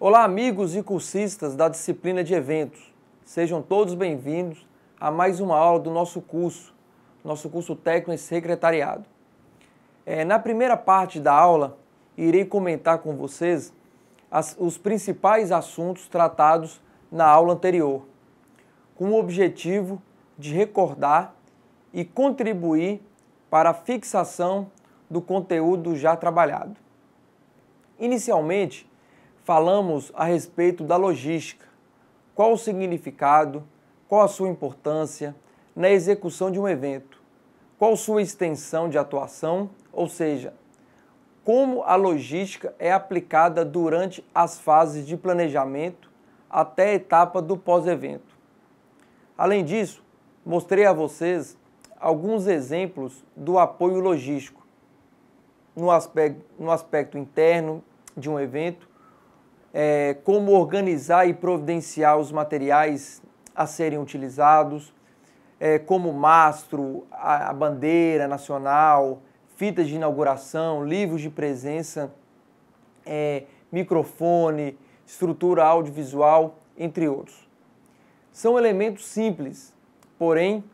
Olá, amigos e cursistas da disciplina de eventos. Sejam todos bem-vindos a mais uma aula do nosso curso, nosso curso técnico e secretariado. É, na primeira parte da aula, irei comentar com vocês as, os principais assuntos tratados na aula anterior, com o objetivo de recordar e contribuir para a fixação do conteúdo já trabalhado. Inicialmente, falamos a respeito da logística. Qual o significado, qual a sua importância na execução de um evento, qual sua extensão de atuação, ou seja, como a logística é aplicada durante as fases de planejamento até a etapa do pós-evento. Além disso, mostrei a vocês alguns exemplos do apoio logístico no aspecto, no aspecto interno de um evento é, como organizar e providenciar os materiais a serem utilizados, é, como mastro, a, a bandeira nacional, fitas de inauguração, livros de presença, é, microfone, estrutura audiovisual, entre outros. São elementos simples, porém,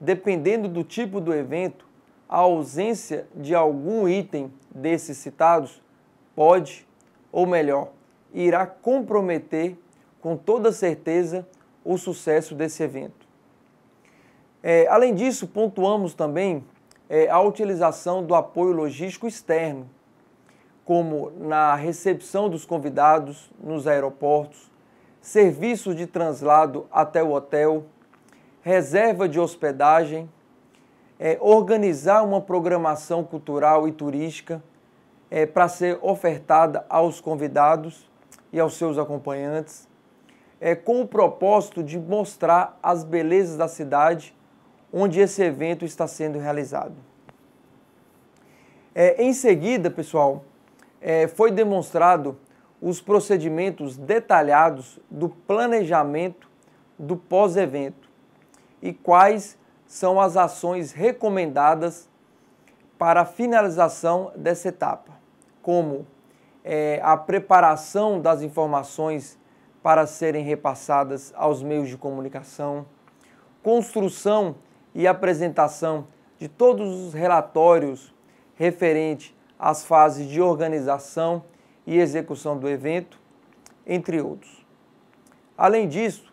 dependendo do tipo do evento, a ausência de algum item desses citados pode, ou melhor, irá comprometer com toda certeza o sucesso desse evento. É, além disso, pontuamos também é, a utilização do apoio logístico externo, como na recepção dos convidados nos aeroportos, serviços de translado até o hotel, reserva de hospedagem, é, organizar uma programação cultural e turística é, para ser ofertada aos convidados e aos seus acompanhantes, é, com o propósito de mostrar as belezas da cidade onde esse evento está sendo realizado. É, em seguida, pessoal, é, foi demonstrado os procedimentos detalhados do planejamento do pós-evento e quais são as ações recomendadas para a finalização dessa etapa, como é, a preparação das informações para serem repassadas aos meios de comunicação, construção e apresentação de todos os relatórios referente às fases de organização e execução do evento, entre outros. Além disso,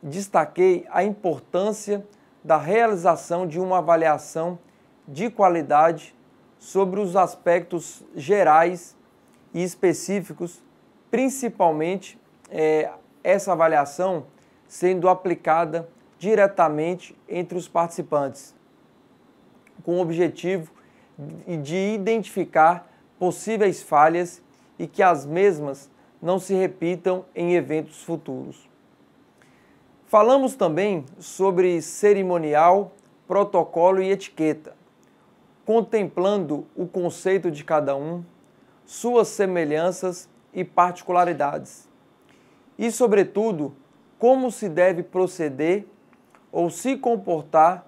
destaquei a importância da realização de uma avaliação de qualidade sobre os aspectos gerais e específicos, principalmente é, essa avaliação sendo aplicada diretamente entre os participantes, com o objetivo de identificar possíveis falhas e que as mesmas não se repitam em eventos futuros. Falamos também sobre cerimonial, protocolo e etiqueta, contemplando o conceito de cada um, suas semelhanças e particularidades. E, sobretudo, como se deve proceder ou se comportar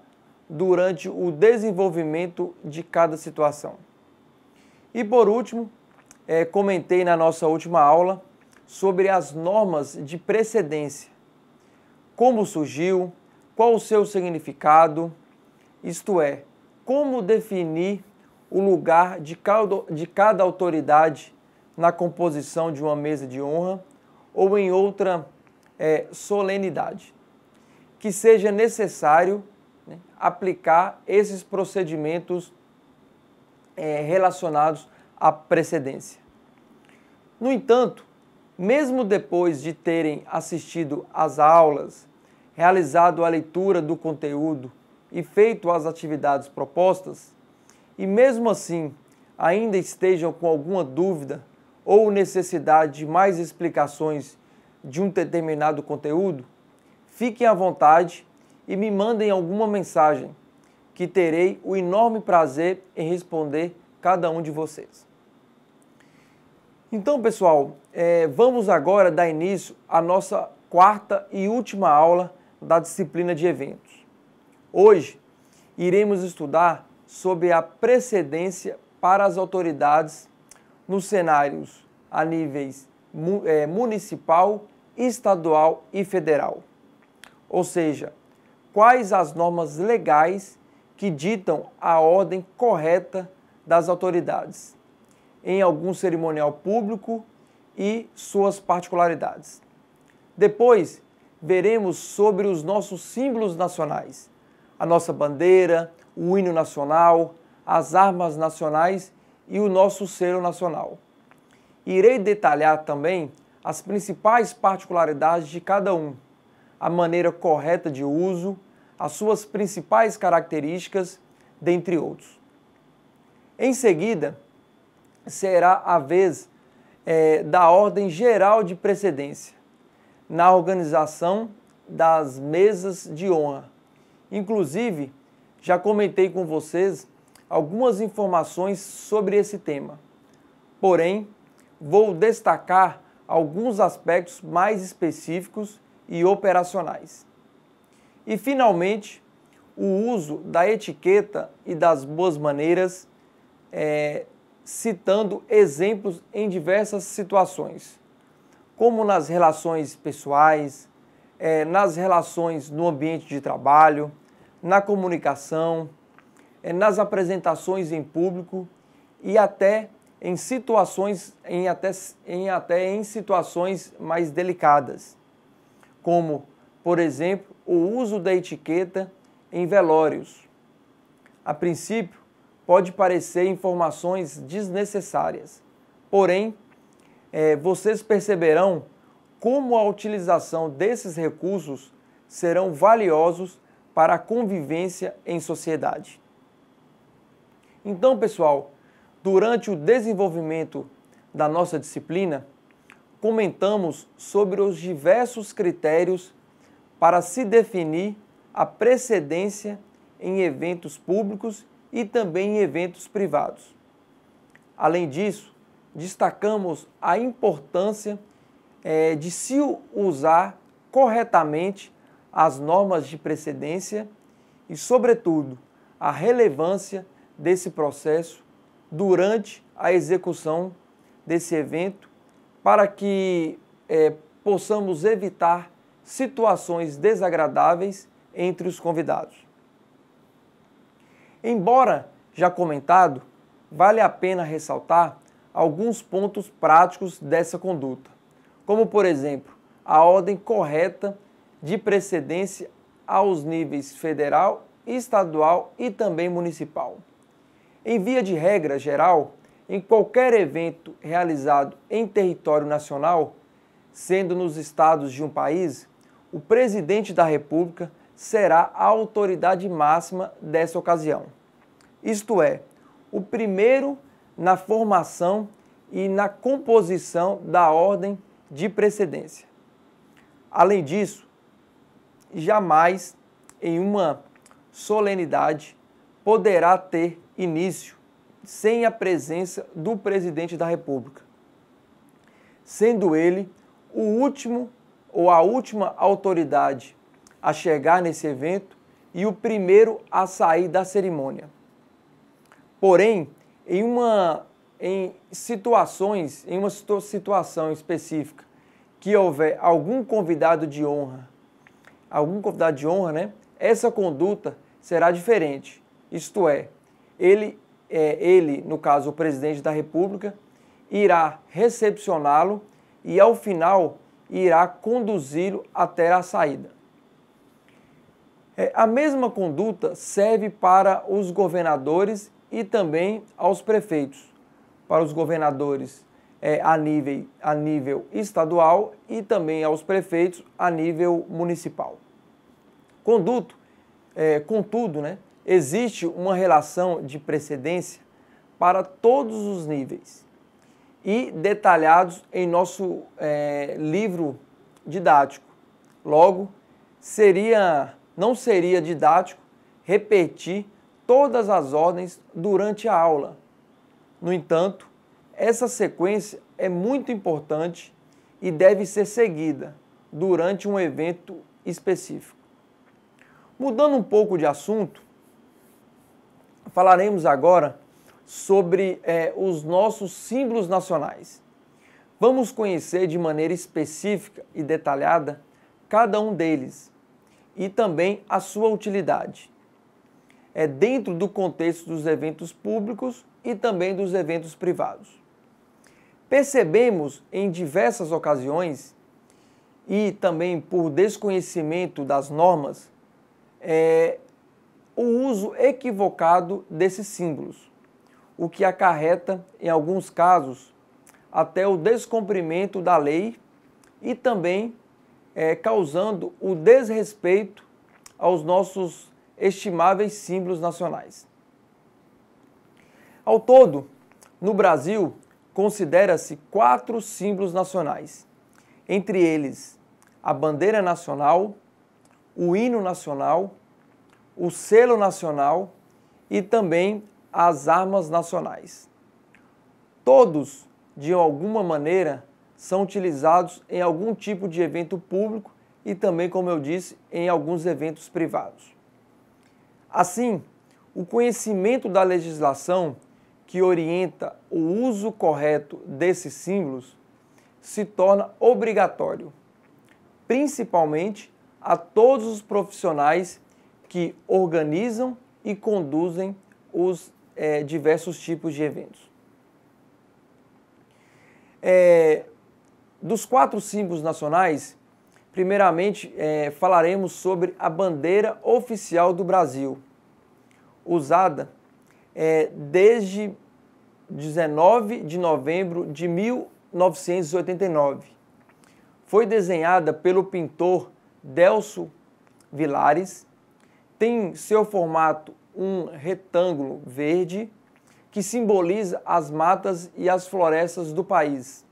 durante o desenvolvimento de cada situação. E por último, é, comentei na nossa última aula sobre as normas de precedência. Como surgiu, qual o seu significado, isto é, como definir o lugar de cada autoridade na composição de uma mesa de honra ou em outra é, solenidade. Que seja necessário né, aplicar esses procedimentos é, relacionados à precedência. No entanto, mesmo depois de terem assistido às aulas, realizado a leitura do conteúdo e feito as atividades propostas, e mesmo assim ainda estejam com alguma dúvida ou necessidade de mais explicações de um determinado conteúdo, fiquem à vontade e me mandem alguma mensagem, que terei o enorme prazer em responder cada um de vocês. Então, pessoal, é, vamos agora dar início à nossa quarta e última aula da disciplina de eventos. Hoje iremos estudar sobre a precedência para as autoridades nos cenários a níveis é, municipal, estadual e federal. Ou seja, quais as normas legais que ditam a ordem correta das autoridades em algum cerimonial público e suas particularidades. Depois, veremos sobre os nossos símbolos nacionais, a nossa bandeira, o hino nacional, as armas nacionais e o nosso selo nacional. Irei detalhar também as principais particularidades de cada um, a maneira correta de uso, as suas principais características, dentre outros. Em seguida, será a vez é, da ordem geral de precedência na organização das mesas de honra. Inclusive, já comentei com vocês algumas informações sobre esse tema. Porém, vou destacar alguns aspectos mais específicos e operacionais. E, finalmente, o uso da etiqueta e das boas maneiras, é, citando exemplos em diversas situações, como nas relações pessoais, é, nas relações no ambiente de trabalho na comunicação, eh, nas apresentações em público e até em situações em até, em até em situações mais delicadas, como, por exemplo, o uso da etiqueta em velórios. A princípio, pode parecer informações desnecessárias, porém, é, vocês perceberão como a utilização desses recursos serão valiosos para a convivência em sociedade. Então, pessoal, durante o desenvolvimento da nossa disciplina, comentamos sobre os diversos critérios para se definir a precedência em eventos públicos e também em eventos privados. Além disso, destacamos a importância eh, de se usar corretamente as normas de precedência e, sobretudo, a relevância desse processo durante a execução desse evento, para que é, possamos evitar situações desagradáveis entre os convidados. Embora já comentado, vale a pena ressaltar alguns pontos práticos dessa conduta, como, por exemplo, a ordem correta de precedência aos níveis federal, estadual e também municipal. Em via de regra geral, em qualquer evento realizado em território nacional, sendo nos estados de um país, o presidente da República será a autoridade máxima dessa ocasião. Isto é, o primeiro na formação e na composição da ordem de precedência. Além disso, jamais em uma solenidade poderá ter início sem a presença do presidente da República, sendo ele o último ou a última autoridade a chegar nesse evento e o primeiro a sair da cerimônia. Porém, em uma em situações, em uma situação específica que houver algum convidado de honra algum convidado de honra, né? Essa conduta será diferente. Isto é, ele, é, ele no caso o presidente da República, irá recepcioná-lo e ao final irá conduzi-lo até a saída. É, a mesma conduta serve para os governadores e também aos prefeitos. Para os governadores, é, a, nível, a nível estadual e também aos prefeitos a nível municipal. Conduto, é, contudo, né, existe uma relação de precedência para todos os níveis e detalhados em nosso é, livro didático. Logo, seria não seria didático repetir todas as ordens durante a aula. No entanto, essa sequência é muito importante e deve ser seguida durante um evento específico. Mudando um pouco de assunto, falaremos agora sobre é, os nossos símbolos nacionais. Vamos conhecer de maneira específica e detalhada cada um deles e também a sua utilidade. É dentro do contexto dos eventos públicos e também dos eventos privados. Percebemos em diversas ocasiões e também por desconhecimento das normas é, o uso equivocado desses símbolos, o que acarreta, em alguns casos, até o descumprimento da lei e também é, causando o desrespeito aos nossos estimáveis símbolos nacionais. Ao todo, no Brasil, considera-se quatro símbolos nacionais. Entre eles, a bandeira nacional, o hino nacional, o selo nacional e também as armas nacionais. Todos, de alguma maneira, são utilizados em algum tipo de evento público e também, como eu disse, em alguns eventos privados. Assim, o conhecimento da legislação que orienta o uso correto desses símbolos se torna obrigatório, principalmente a todos os profissionais que organizam e conduzem os é, diversos tipos de eventos. É, dos quatro símbolos nacionais, primeiramente é, falaremos sobre a bandeira oficial do Brasil, usada é, desde 19 de novembro de 1989. Foi desenhada pelo pintor Delso Vilares, tem seu formato um retângulo verde que simboliza as matas e as florestas do país.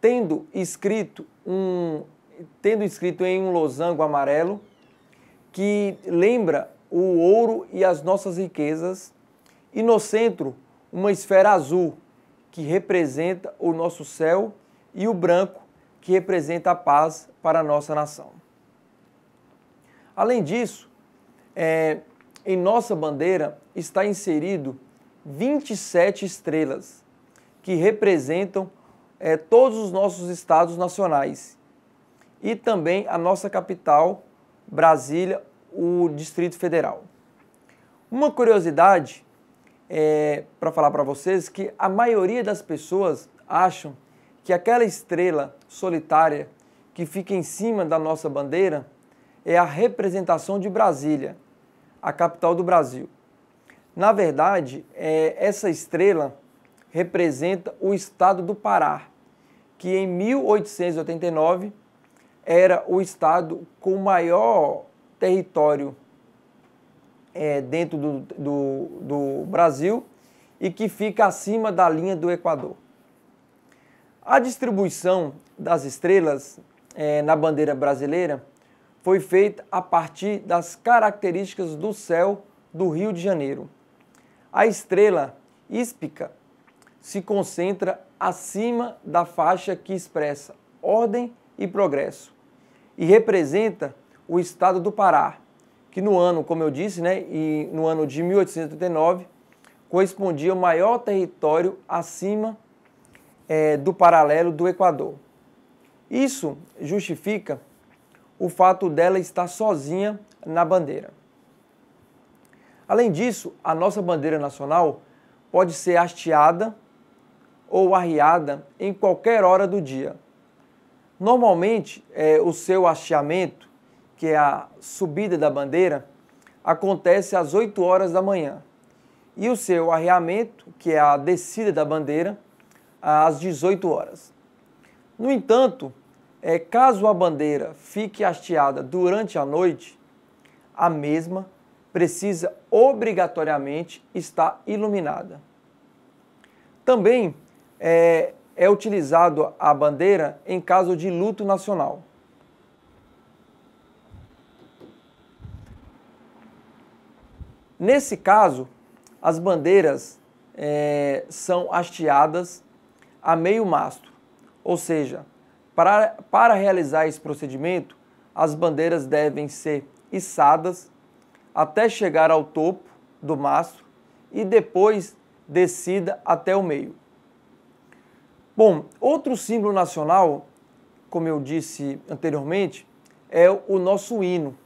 Tendo escrito, um, tendo escrito em um losango amarelo que lembra o ouro e as nossas riquezas, e no centro, uma esfera azul, que representa o nosso céu, e o branco, que representa a paz para a nossa nação. Além disso, é, em nossa bandeira está inserido 27 estrelas, que representam é, todos os nossos estados nacionais e também a nossa capital, Brasília, o Distrito Federal. Uma curiosidade é, para falar para vocês que a maioria das pessoas acham que aquela estrela solitária que fica em cima da nossa bandeira é a representação de Brasília, a capital do Brasil. Na verdade, é, essa estrela representa o estado do Pará, que em 1889 era o estado com maior território é, dentro do, do, do Brasil e que fica acima da linha do Equador. A distribuição das estrelas é, na bandeira brasileira foi feita a partir das características do céu do Rio de Janeiro. A estrela íspica se concentra acima da faixa que expressa ordem e progresso e representa o estado do Pará, que no ano, como eu disse, né, e no ano de 1889, correspondia ao maior território acima é, do paralelo do Equador. Isso justifica o fato dela estar sozinha na bandeira. Além disso, a nossa bandeira nacional pode ser hasteada ou arriada em qualquer hora do dia. Normalmente, é, o seu hasteamento que é a subida da bandeira, acontece às 8 horas da manhã. E o seu arreamento, que é a descida da bandeira, às 18 horas. No entanto, é, caso a bandeira fique hasteada durante a noite, a mesma precisa obrigatoriamente estar iluminada. Também é, é utilizado a bandeira em caso de luto nacional. Nesse caso, as bandeiras é, são hasteadas a meio mastro, ou seja, para, para realizar esse procedimento, as bandeiras devem ser içadas até chegar ao topo do mastro e depois descida até o meio. Bom, outro símbolo nacional, como eu disse anteriormente, é o nosso hino.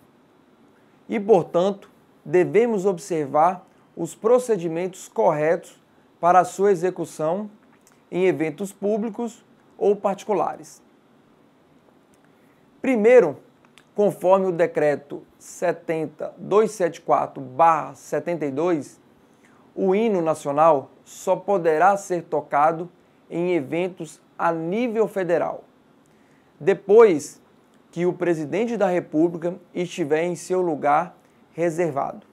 E, portanto, devemos observar os procedimentos corretos para a sua execução em eventos públicos ou particulares. Primeiro, conforme o decreto 70274/72, o hino nacional só poderá ser tocado em eventos a nível federal, depois que o presidente da República estiver em seu lugar reservado.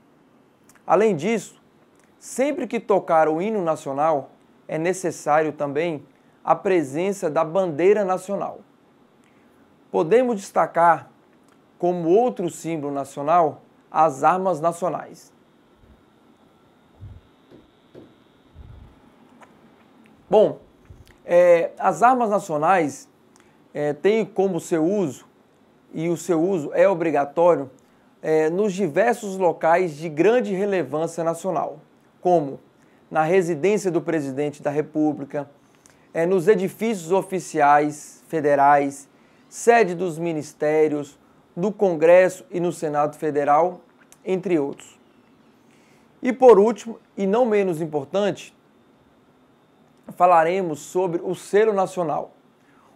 Além disso, sempre que tocar o hino nacional, é necessário também a presença da bandeira nacional. Podemos destacar como outro símbolo nacional as armas nacionais. Bom, é, as armas nacionais é, têm como seu uso, e o seu uso é obrigatório, é, nos diversos locais de grande relevância nacional, como na residência do presidente da República, é, nos edifícios oficiais federais, sede dos ministérios, do Congresso e no Senado Federal, entre outros. E por último, e não menos importante, falaremos sobre o selo nacional,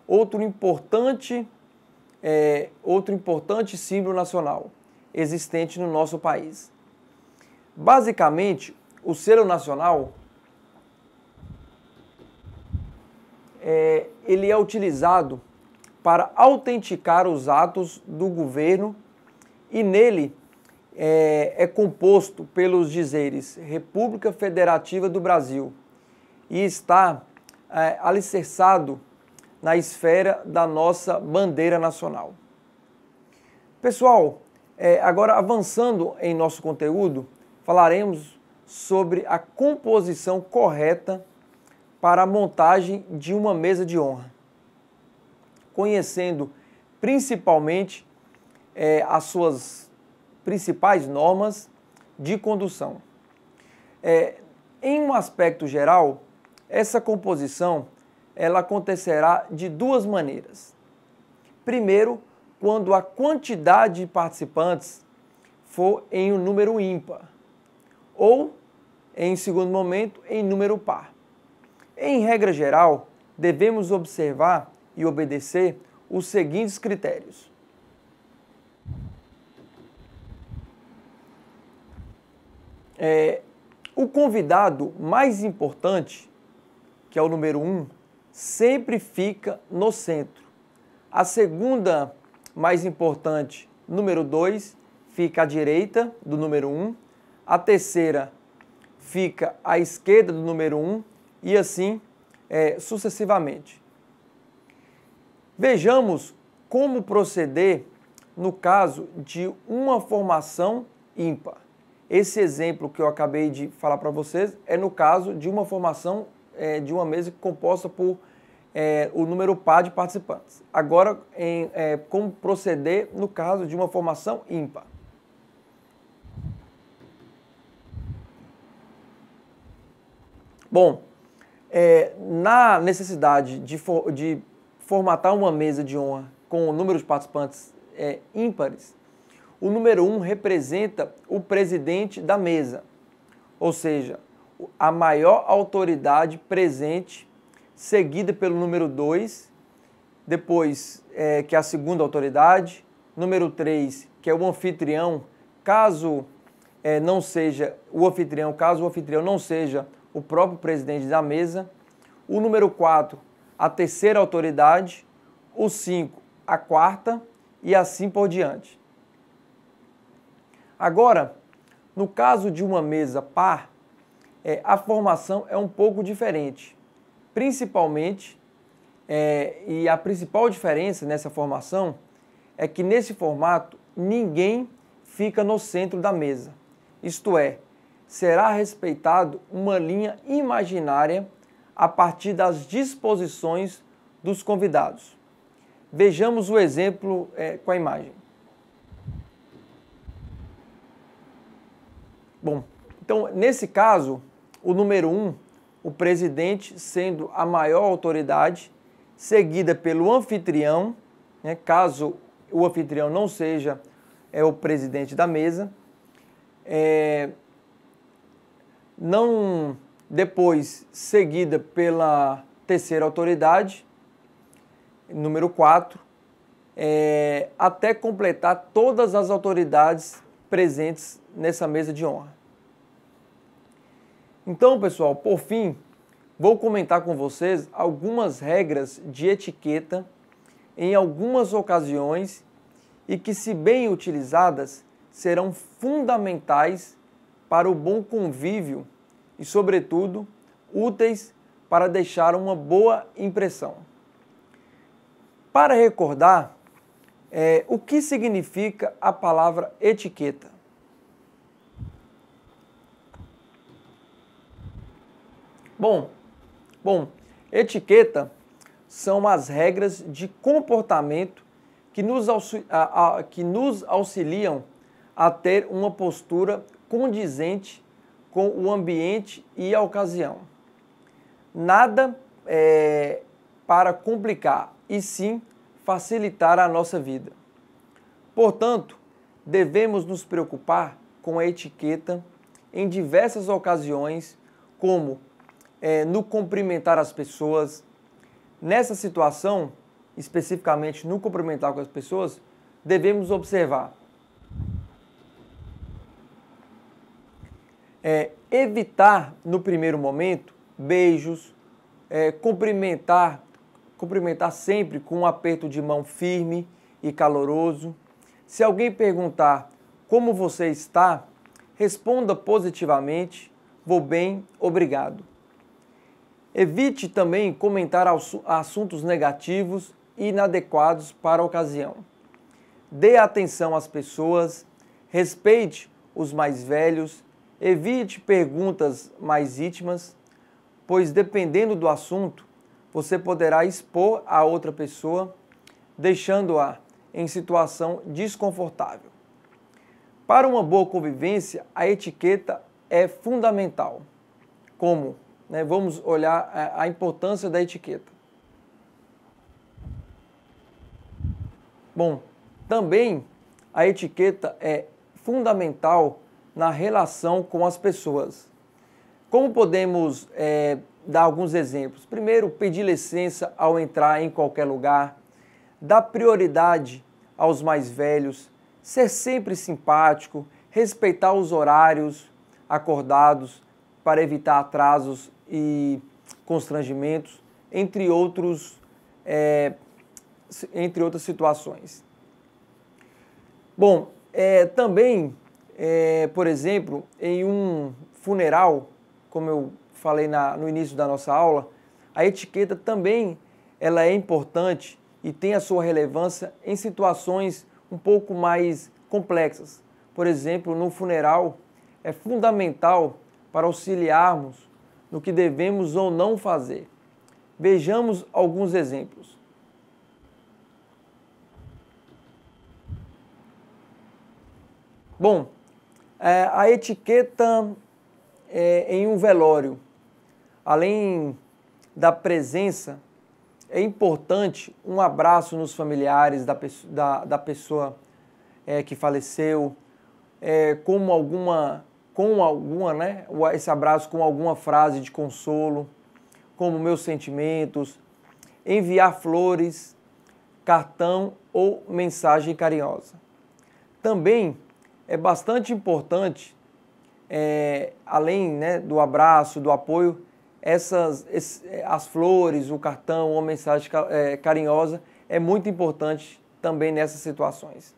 outro importante, é, outro importante símbolo nacional existente no nosso país. Basicamente, o selo nacional é, ele é utilizado para autenticar os atos do governo e nele é, é, composto pelos dizeres República Federativa do Brasil e está é, alicerçado na esfera da nossa bandeira nacional. Pessoal, é, agora, avançando em nosso conteúdo, falaremos sobre a composição correta para a montagem de uma mesa de honra, conhecendo principalmente é, as suas principais normas de condução. É, em um aspecto geral, essa composição ela acontecerá de duas maneiras. Primeiro, quando a quantidade de participantes for em um número ímpar, ou, em segundo momento, em número par. Em regra geral, devemos observar e obedecer os seguintes critérios. É, o convidado mais importante, que é o número um, sempre fica no centro. A segunda mais importante, número 2, fica à direita do número 1, um, a terceira fica à esquerda do número 1 um, e assim é, sucessivamente. Vejamos como proceder no caso de uma formação ímpar. Esse exemplo que eu acabei de falar para vocês é no caso de uma formação é, de uma mesa composta por é, o número par de participantes. Agora, em, é, como proceder no caso de uma formação ímpar? Bom, é, na necessidade de, for, de, formatar uma mesa de honra com o número de participantes é, ímpares, o número 1 um representa o presidente da mesa, ou seja, a maior autoridade presente seguida pelo número 2, depois é, que é a segunda autoridade, número 3, que é o anfitrião, caso é, não seja o anfitrião, caso o anfitrião não seja o próprio presidente da mesa, o número 4, a terceira autoridade, o 5, a quarta e assim por diante. Agora, no caso de uma mesa par, é, a formação é um pouco diferente. Principalmente, é, e a principal diferença nessa formação é que nesse formato ninguém fica no centro da mesa. Isto é, será respeitado uma linha imaginária a partir das disposições dos convidados. Vejamos o exemplo é, com a imagem. Bom, então nesse caso, o número 1 um o presidente sendo a maior autoridade, seguida pelo anfitrião, né, caso o anfitrião não seja é o presidente da mesa. É, não depois seguida pela terceira autoridade, número 4, é, até completar todas as autoridades presentes nessa mesa de honra. Então, pessoal, por fim, vou comentar com vocês algumas regras de etiqueta em algumas ocasiões e que, se bem utilizadas, serão fundamentais para o bom convívio e, sobretudo, úteis para deixar uma boa impressão. Para recordar, é, o que significa a palavra etiqueta? Bom, bom, etiqueta são as regras de comportamento que nos, que nos auxiliam a ter uma postura condizente com o ambiente e a ocasião. Nada é, para complicar, e sim facilitar a nossa vida. Portanto, devemos nos preocupar com a etiqueta em diversas ocasiões, como é, no cumprimentar as pessoas. Nessa situação, especificamente no cumprimentar com as pessoas, devemos observar. É, evitar, no primeiro momento, beijos, é, cumprimentar, cumprimentar sempre com um aperto de mão firme e caloroso. Se alguém perguntar como você está, responda positivamente: vou bem, obrigado. Evite também comentar assuntos negativos e inadequados para a ocasião. Dê atenção às pessoas, respeite os mais velhos, evite perguntas mais íntimas, pois dependendo do assunto, você poderá expor a outra pessoa, deixando-a em situação desconfortável. Para uma boa convivência, a etiqueta é fundamental, como né, vamos olhar a, é, a importância da etiqueta. Bom, também a etiqueta é fundamental na relação com as pessoas. Como podemos é, dar alguns exemplos? Primeiro, pedir licença ao entrar em qualquer lugar, dar prioridade aos mais velhos, ser sempre simpático, respeitar os horários acordados para evitar atrasos e constrangimentos, entre, outros, é, entre outras situações. Bom, é, também, é, por exemplo, em um funeral, como eu falei na, no início da nossa aula, a etiqueta também ela é importante e tem a sua relevância em situações um pouco mais complexas. Por exemplo, no funeral é fundamental para auxiliarmos no que devemos ou não fazer. Vejamos alguns exemplos. Bom, é, a etiqueta é, em um velório, além da presença, é importante um abraço nos familiares da, da, da pessoa é, que faleceu, como alguma com alguma, né, esse abraço com alguma frase de consolo, como meus sentimentos, enviar flores, cartão ou mensagem carinhosa. Também é bastante importante, é, além né, do abraço, do apoio, essas, esse, as flores, o cartão ou mensagem é, carinhosa é muito importante também nessas situações.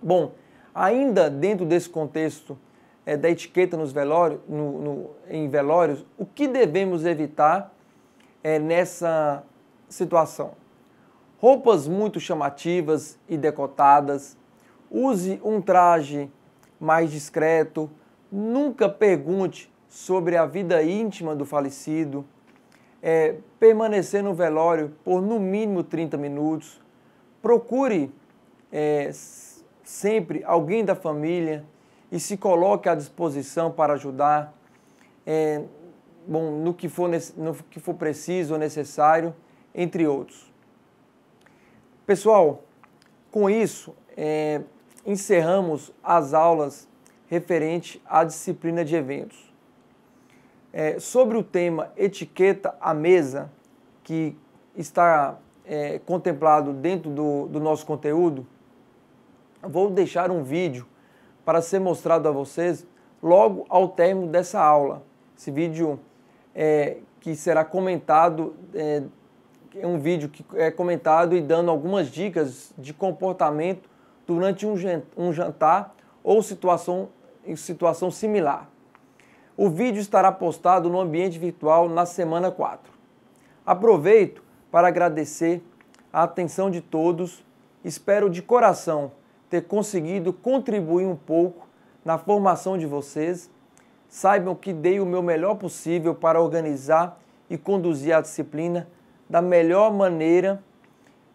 Bom, Ainda dentro desse contexto é, da etiqueta nos velório, no, no, em velórios, o que devemos evitar é, nessa situação? Roupas muito chamativas e decotadas, use um traje mais discreto, nunca pergunte sobre a vida íntima do falecido, é, permanecer no velório por no mínimo 30 minutos, procure é, sempre alguém da família e se coloque à disposição para ajudar é, bom, no, que for, no que for preciso ou necessário, entre outros. Pessoal, com isso, é, encerramos as aulas referente à disciplina de eventos. É, sobre o tema etiqueta à mesa, que está é, contemplado dentro do, do nosso conteúdo, vou deixar um vídeo para ser mostrado a vocês logo ao término dessa aula. Esse vídeo é, que será comentado, é, é um vídeo que é comentado e dando algumas dicas de comportamento durante um jantar ou situação, situação similar. O vídeo estará postado no ambiente virtual na semana 4. Aproveito para agradecer a atenção de todos. Espero de coração ter conseguido contribuir um pouco na formação de vocês. Saibam que dei o meu melhor possível para organizar e conduzir a disciplina da melhor maneira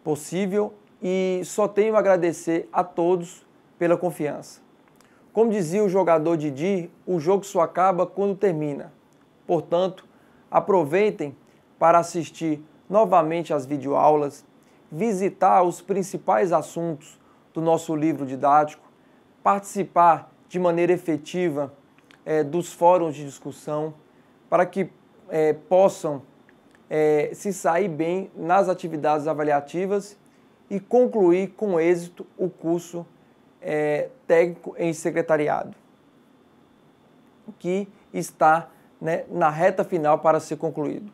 possível e só tenho a agradecer a todos pela confiança. Como dizia o jogador Didi, o jogo só acaba quando termina. Portanto, aproveitem para assistir novamente às videoaulas, visitar os principais assuntos do nosso livro didático, participar de maneira efetiva é, dos fóruns de discussão, para que é, possam é, se sair bem nas atividades avaliativas e concluir com êxito o curso técnico em secretariado, que está né, na reta final para ser concluído.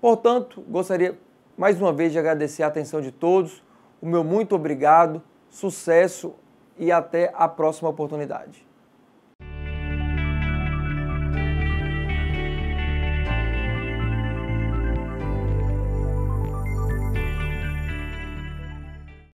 Portanto, gostaria mais uma vez de agradecer a atenção de todos o meu muito obrigado, sucesso e até a próxima oportunidade.